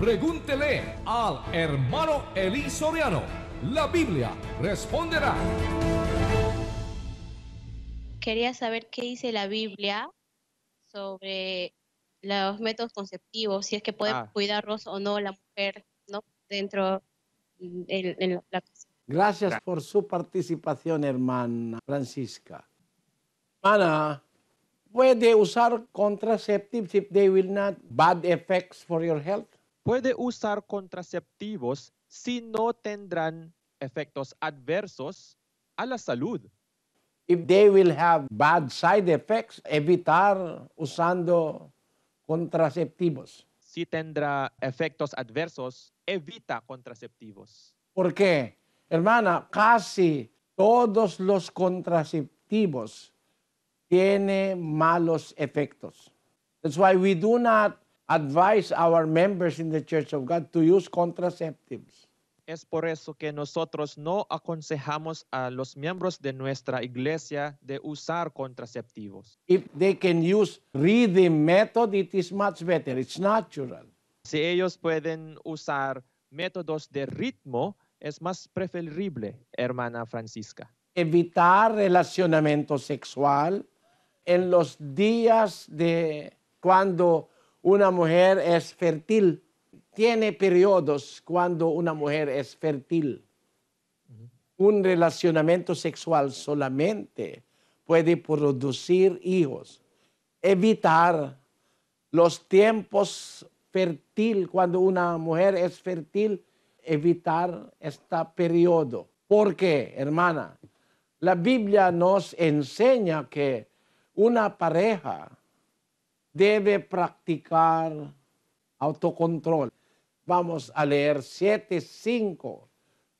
Pregúntele al hermano Eli Soriano. La Biblia responderá. Quería saber qué dice la Biblia sobre los métodos conceptivos, si es que puede ah. cuidarlos o no la mujer ¿no? dentro de la, casa. Gracias por su participación, hermana Francisca. Hermana, ¿puede usar contraceptivos if they will not bad effects for your health? puede usar contraceptivos si no tendrán efectos adversos a la salud. If they will have bad side effects, evitar usando contraceptivos. Si tendrá efectos adversos, evita contraceptivos. ¿Por qué? Hermana, casi todos los contraceptivos tienen malos efectos. That's why we do not advise our members in the Church of God to use contraceptives. Es por eso que nosotros no aconsejamos a los miembros de nuestra iglesia de usar contraceptivos. If they can use rhythm method, it is much better. It's natural. Si ellos pueden usar métodos de ritmo, es más preferible, hermana Francisca. Evitar relacionamiento sexual en los días de cuando una mujer es fértil. Tiene periodos cuando una mujer es fértil. Un relacionamiento sexual solamente puede producir hijos. Evitar los tiempos fértil cuando una mujer es fértil, evitar este periodo. Porque, hermana, la Biblia nos enseña que una pareja debe practicar autocontrol. Vamos a leer 7.5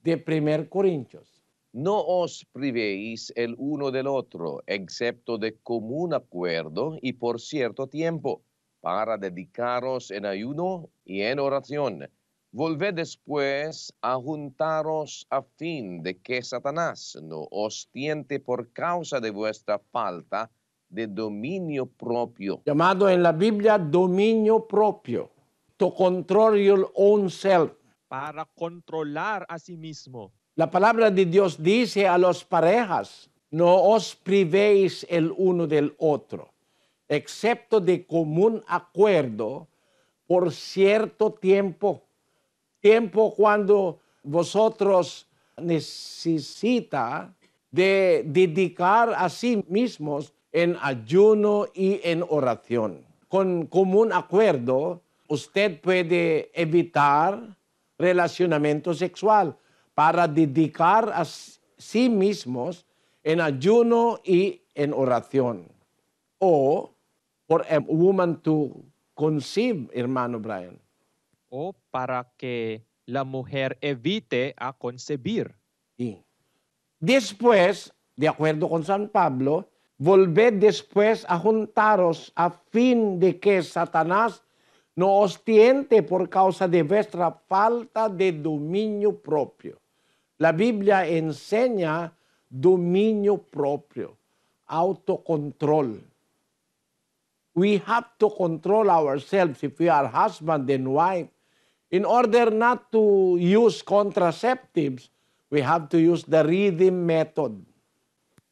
de 1 Corintios. No os privéis el uno del otro, excepto de común acuerdo y por cierto tiempo, para dedicaros en ayuno y en oración. Volved después a juntaros a fin de que Satanás no os tiente por causa de vuestra falta de dominio propio. Llamado en la Biblia dominio propio. To control your own self. Para controlar a sí mismo. La palabra de Dios dice a los parejas, no os privéis el uno del otro, excepto de común acuerdo por cierto tiempo. Tiempo cuando vosotros necesita de dedicar a sí mismos en ayuno y en oración. Con común acuerdo, usted puede evitar relacionamiento sexual para dedicar a sí mismos en ayuno y en oración. O for a em, woman to conceive, hermano Brian. O para que la mujer evite a concebir. Sí. Después, de acuerdo con San Pablo, Volved después a juntaros a fin de que Satanás no os tiente por causa de vuestra falta de dominio propio. La Biblia enseña dominio propio, autocontrol. We have to control ourselves if we are husband and wife. In order not to use contraceptives, we have to use the rhythm method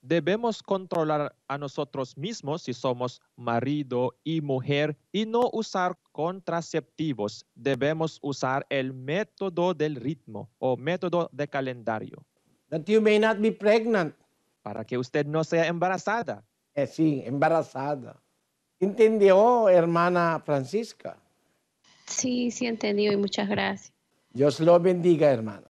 debemos controlar a nosotros mismos si somos marido y mujer y no usar contraceptivos. Debemos usar el método del ritmo o método de calendario. That you may not be pregnant. Para que usted no sea embarazada. Eh, sí, embarazada. ¿Entendió, hermana Francisca? Sí, sí entendió y muchas gracias. Dios lo bendiga, hermana.